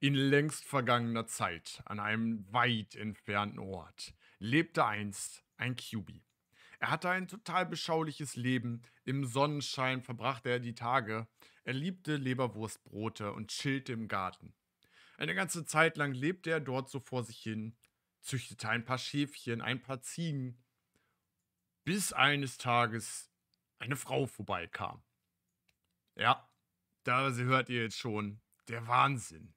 In längst vergangener Zeit, an einem weit entfernten Ort, lebte einst ein QB. Er hatte ein total beschauliches Leben. Im Sonnenschein verbrachte er die Tage. Er liebte Leberwurstbrote und chillte im Garten. Eine ganze Zeit lang lebte er dort so vor sich hin, züchtete ein paar Schäfchen, ein paar Ziegen, bis eines Tages eine Frau vorbeikam. Ja, da hört ihr jetzt schon der Wahnsinn.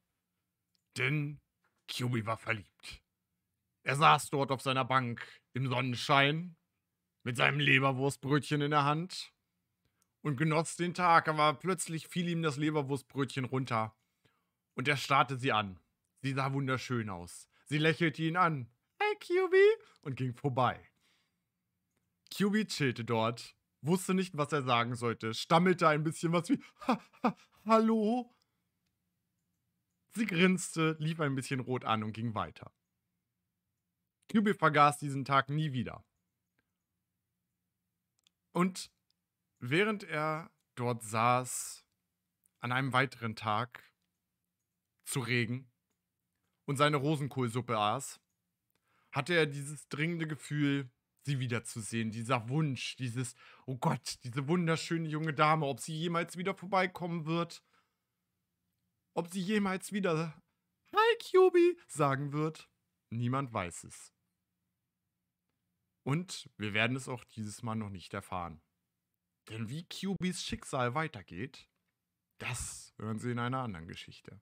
Denn Kyubi war verliebt. Er saß dort auf seiner Bank im Sonnenschein mit seinem Leberwurstbrötchen in der Hand und genoss den Tag, aber plötzlich fiel ihm das Leberwurstbrötchen runter und er starrte sie an. Sie sah wunderschön aus. Sie lächelte ihn an. Hey, Kyubi! Und ging vorbei. Kyubi chillte dort, wusste nicht, was er sagen sollte, stammelte ein bisschen was wie ha, ha, Hallo Sie grinste, lief ein bisschen rot an und ging weiter. Kübel vergaß diesen Tag nie wieder. Und während er dort saß, an einem weiteren Tag, zu Regen, und seine Rosenkohlsuppe aß, hatte er dieses dringende Gefühl, sie wiederzusehen, dieser Wunsch, dieses, oh Gott, diese wunderschöne junge Dame, ob sie jemals wieder vorbeikommen wird. Ob sie jemals wieder Hi Kyubi sagen wird, niemand weiß es. Und wir werden es auch dieses Mal noch nicht erfahren. Denn wie Kyubis Schicksal weitergeht, das hören Sie in einer anderen Geschichte.